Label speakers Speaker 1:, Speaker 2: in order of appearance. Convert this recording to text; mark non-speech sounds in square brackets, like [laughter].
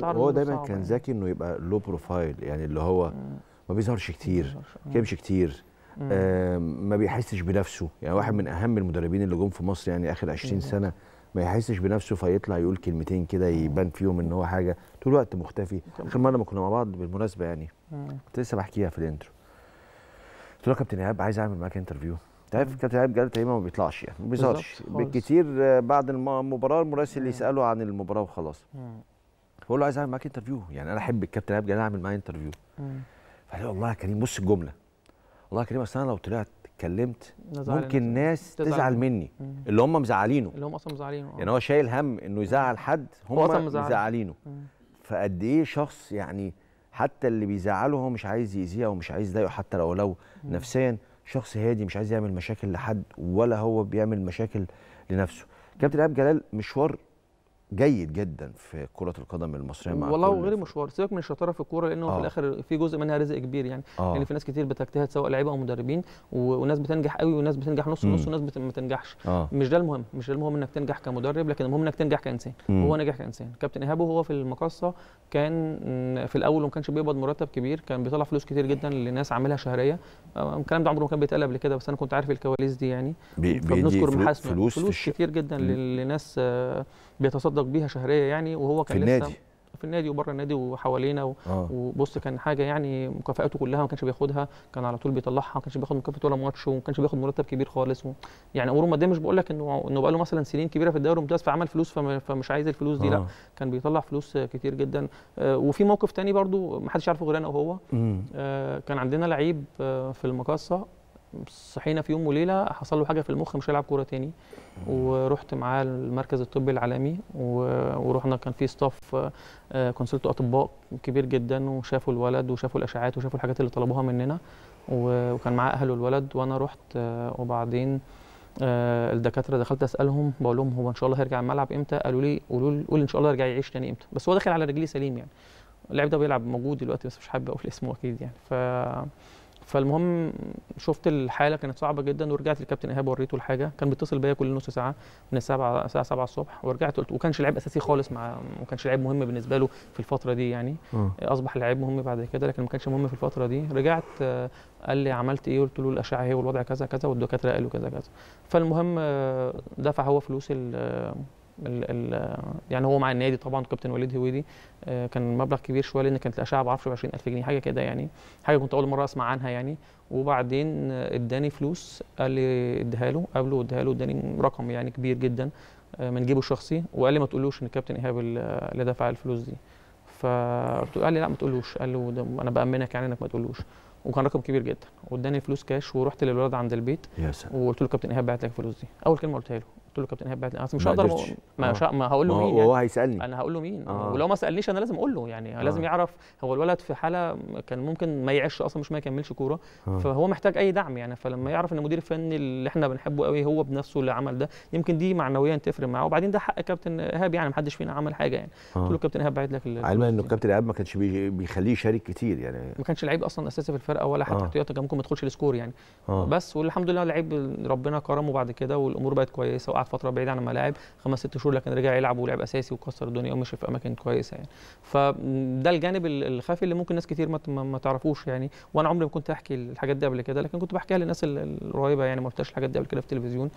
Speaker 1: دايما هو دايما كان يعني.
Speaker 2: ذكي انه يبقى لو بروفايل يعني اللي هو ما بيظهرش كتير ما بيكذبش كتير ما بيحسش بنفسه يعني واحد من اهم المدربين اللي جم في مصر يعني اخر 20 سنه ما يحسش بنفسه فيطلع يقول كلمتين كده يبان فيهم ان هو حاجه طول الوقت مختفي اخر مره ما كنا مع بعض بالمناسبه يعني كنت لسه بحكيها في الانترو قلت له يا كابتن ايهاب عايز اعمل معاك انترفيو انت عارف كابتن ايهاب جاله تقريبا ما بيطلعش يعني ما بيظهرش بالكتير آه، بعد المباراه المراسل يساله عن المباراه وخلاص فبقول له عايز اعمل معاك انترفيو يعني انا احب الكابتن ايهاب جلال اعمل معاه انترفيو فقال لي والله يا كريم بص الجمله والله يا كريم اصل انا لو طلعت اتكلمت ممكن ناس تزعل, تزعل مني مم. اللي هم مزعلينه اللي
Speaker 1: هم اصلا مزعلينه يعني هو
Speaker 2: شايل هم انه يزعل حد هم مزعلينه فقد ايه شخص يعني حتى اللي بيزعله هو مش عايز يأذيه او مش عايز يضايقه حتى لو لو مم. نفسيا شخص هادي مش عايز يعمل مشاكل لحد ولا هو بيعمل مشاكل لنفسه كابتن ايهاب جلال مشوار جيد جدا في كره القدم المصريه مع والله
Speaker 1: غير مشوار سيبك من الشطاره في الكوره لانه آه. في الاخر في جزء منها رزق كبير يعني آه. يعني في ناس كتير بتجتهد سواء لعيبه او مدربين وناس بتنجح قوي وناس بتنجح نص نص وناس بت... ما تنجحش آه. مش ده المهم مش ده المهم انك تنجح كمدرب لكن المهم انك تنجح كانسان مم. هو نجح كانسان كابتن ايهاب وهو في المقصه كان في الاول وما كانش بيقبض مرتب كبير كان بيطلع فلوس كتير جدا لناس عاملها شهريه آه، الكلام ده عمره ما كان بيتقال قبل كده بس انا كنت عارف الكواليس دي يعني بي... فبنذكر فلوس, فلوس, فلوس كتير جدا لناس آه، بيتصدق بيها شهريه يعني وهو كان في النادي. في النادي وبره النادي وحوالينا و... آه. وبص كان حاجه يعني مكافئاته كلها ما كانش بياخدها كان على طول بيطلعها ما كانش بياخد مكافاه ولا ماتش وما كانش بياخد مرتب كبير خالص و... يعني اموره ماديه مش بقول لك انه انه بقى له مثلا سنين كبيره في الدوري الممتاز فعمل فلوس فم... فمش عايز الفلوس دي آه. لا كان بيطلع فلوس كتير جدا آه وفي موقف تاني برضه ما حدش يعرفه غير انا وهو آه كان عندنا لعيب آه في المقاصه صحينا في يوم وليله حصل له حاجه في المخ مش هيلعب كوره تاني ورحت معاه المركز الطبي العالمي ورحنا كان في ستاف آه، كونسلت اطباء كبير جدا وشافوا الولد وشافوا الاشعاعات وشافوا الحاجات اللي طلبوها مننا وكان معاه اهله الولد وانا رحت آه، وبعدين آه، الدكاتره دخلت اسالهم بقول لهم هو ان شاء الله هيرجع الملعب امتى قالوا لي قولوا قول ان شاء الله يرجع يعيش تاني امتى بس هو داخل على رجليه سليم يعني اللاعب ده بيلعب موجود دلوقتي بس مش حابب اقول [laughs] اسمه اكيد يعني ف فالمهم شفت الحاله كانت صعبه جدا ورجعت للكابتن ايهاب وريته الحاجه كان بيتصل بيا كل نص ساعه من الساعه 7 الساعه 7 الصبح ورجعت قلت وكانش لعيب اساسي خالص مع ما كانش لعيب مهم بالنسبه له في الفتره دي يعني م. آه. اصبح لعيب مهم بعد كده لكن ما كانش مهم في الفتره دي رجعت آه، قال لي عملت ايه قلت له الاشعه اهي والوضع كذا كذا والدكاتره قالوا كذا كذا فالمهم آه، دفع هو فلوس ال ال يعني هو مع النادي طبعا كابتن وليد هويدي آه، كان مبلغ كبير شويه لان كانت الاشعه ب 10 ب الف جنيه حاجه كده يعني حاجه كنت اول مره اسمع عنها يعني وبعدين آه، اداني فلوس قال لي اديها له قابله واديها له اداني رقم يعني كبير جدا آه، من جيبه الشخصي وقال لي ما تقولوش ان الكابتن ايهاب اللي دفع الفلوس دي فقلت له قال لي لا ما تقولوش قال له انا بامنك يعني انك ما تقولوش وكان رقم كبير جدا واداني فلوس كاش ورحت للولاد عند البيت يا سلام وقلت له كابتن ايهاب بعت لك الفلوس دي اول كلمه قلتها له قلت له كابتن ايهاب بعت لي مش هقدر ما, آه. ما هقول له مين يعني. هو هيسالني انا هقول له مين آه. ولو ما سالنيش انا لازم اقول له يعني آه. لازم يعرف هو الولد في حاله كان ممكن ما يعيش اصلا مش ما يكملش كوره آه. فهو محتاج اي دعم يعني فلما يعرف ان المدير الفني اللي احنا بنحبه قوي هو بنفسه اللي عمل ده يمكن دي معنويا تفرق معاه وبعدين ده حق كابتن ايهاب يعني ما حدش فينا عمل حاجه يعني آه. قلت له كابتن ايهاب بعت لك علما انه
Speaker 2: كابتن ايهاب ما كانش بيخليه يشارك كتير يعني
Speaker 1: ما كانش لعيب اصلا اساسي في الفرقه ولا حتى آه. احتياطي كان ممكن ما يدخلش السكور يعني آه. بس والحمد لله لعيب ربنا كرمه بعد كده والامور بقت كويسه قعد فتره بعيد عن الملاعب خمس ست شهور لكن رجع يلعب ولعب اساسي وكسر الدنيا ومشي في اماكن كويسه يعني فده الجانب الخفي اللي ممكن ناس كتير ما تعرفوش يعني وانا عمري ما كنت احكي الحاجات دي قبل كده لكن كنت بحكيها للناس القريبه يعني ما قلتش الحاجات دي قبل كده في التلفزيون